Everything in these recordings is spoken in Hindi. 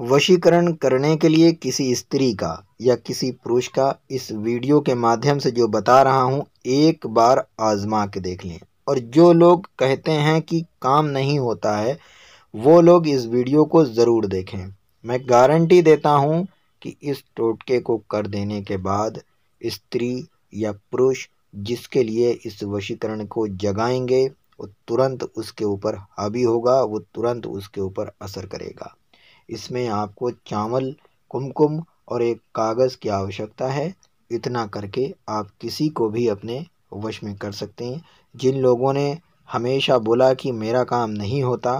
वशीकरण करने के लिए किसी स्त्री का या किसी पुरुष का इस वीडियो के माध्यम से जो बता रहा हूँ एक बार आजमा के देख लें और जो लोग कहते हैं कि काम नहीं होता है वो लोग इस वीडियो को ज़रूर देखें मैं गारंटी देता हूँ कि इस टोटके को कर देने के बाद स्त्री या पुरुष जिसके लिए इस वशीकरण को जगाएंगे वो तुरंत उसके ऊपर हावी होगा वो तुरंत उसके ऊपर असर करेगा इसमें आपको चावल कुमकुम और एक कागज़ की आवश्यकता है इतना करके आप किसी को भी अपने वश में कर सकते हैं जिन लोगों ने हमेशा बोला कि मेरा काम नहीं होता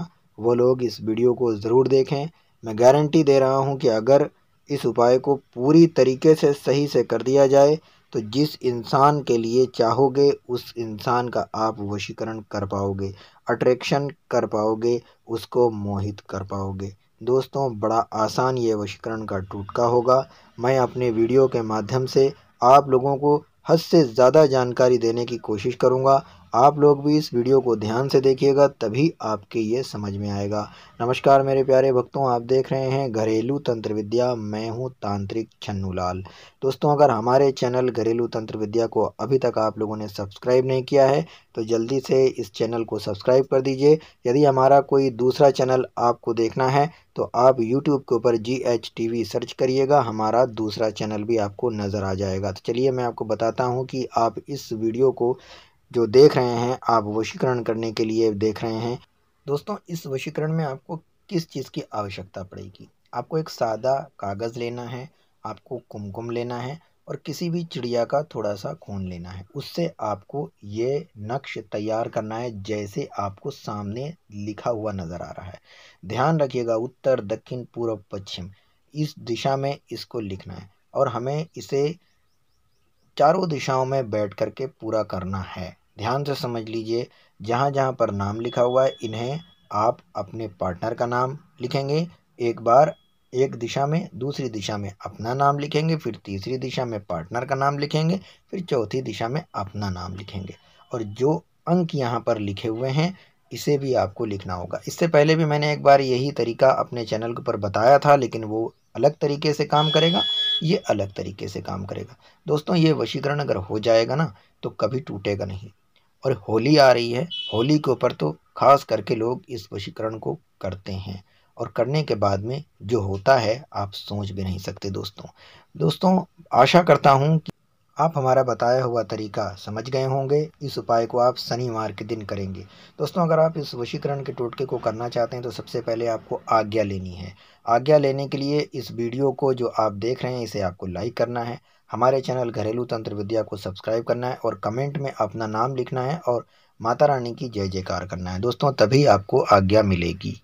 वो लोग इस वीडियो को ज़रूर देखें मैं गारंटी दे रहा हूँ कि अगर इस उपाय को पूरी तरीके से सही से कर दिया जाए तो जिस इंसान के लिए चाहोगे उस इंसान का आप वशीकरण कर पाओगे अट्रैक्शन कर पाओगे उसको मोहित कर पाओगे दोस्तों बड़ा आसान ये वशीकरण का टूटका होगा मैं अपने वीडियो के माध्यम से आप लोगों को हद से ज़्यादा जानकारी देने की कोशिश करूँगा आप लोग भी इस वीडियो को ध्यान से देखिएगा तभी आपके ये समझ में आएगा नमस्कार मेरे प्यारे भक्तों आप देख रहे हैं घरेलू तंत्र विद्या मैं हूँ तांत्रिक छन्नूलाल दोस्तों अगर हमारे चैनल घरेलू तंत्र विद्या को अभी तक आप लोगों ने सब्सक्राइब नहीं किया है तो जल्दी से इस चैनल को सब्सक्राइब कर दीजिए यदि हमारा कोई दूसरा चैनल आपको देखना है तो आप यूट्यूब के ऊपर G H T V search करिएगा हमारा दूसरा चैनल भी आपको नज़र आ जाएगा तो चलिए मैं आपको बताता हूँ कि आप इस वीडियो को जो देख रहे हैं आप वशीकरण करने के लिए देख रहे हैं दोस्तों इस वशीकरण में आपको किस चीज़ की आवश्यकता पड़ेगी आपको एक सादा कागज़ लेना है आपको कुमकुम लेना है और किसी भी चिड़िया का थोड़ा सा खून लेना है उससे आपको ये नक्श तैयार करना है जैसे आपको सामने लिखा हुआ नज़र आ रहा है ध्यान रखिएगा उत्तर दक्षिण पूर्व पश्चिम इस दिशा में इसको लिखना है और हमें इसे चारों दिशाओं में बैठ करके पूरा करना है ध्यान से समझ लीजिए जहाँ जहाँ पर नाम लिखा हुआ है इन्हें आप अपने पार्टनर का नाम लिखेंगे एक बार एक दिशा में दूसरी दिशा में अपना नाम लिखेंगे फिर तीसरी दिशा में पार्टनर का नाम लिखेंगे फिर चौथी दिशा में अपना नाम लिखेंगे और जो अंक यहाँ पर लिखे हुए हैं इसे भी आपको लिखना होगा इससे पहले भी मैंने एक बार यही तरीका अपने चैनल पर बताया था लेकिन वो अलग तरीके से काम करेगा ये अलग तरीके से काम करेगा दोस्तों ये वशीकरण अगर हो जाएगा ना तो कभी टूटेगा नहीं और होली आ रही है होली के ऊपर तो खास करके लोग इस वशीकरण को करते हैं और करने के बाद में जो होता है आप सोच भी नहीं सकते दोस्तों दोस्तों आशा करता हूँ कि आप हमारा बताया हुआ तरीका समझ गए होंगे इस उपाय को आप शनिवार के दिन करेंगे दोस्तों अगर आप इस वशीकरण के टोटके को करना चाहते हैं तो सबसे पहले आपको आज्ञा लेनी है आज्ञा लेने के लिए इस वीडियो को जो आप देख रहे हैं इसे आपको लाइक करना है हमारे चैनल घरेलू तंत्र विद्या को सब्सक्राइब करना है और कमेंट में अपना नाम लिखना है और माता रानी की जय जयकार करना है दोस्तों तभी आपको आज्ञा मिलेगी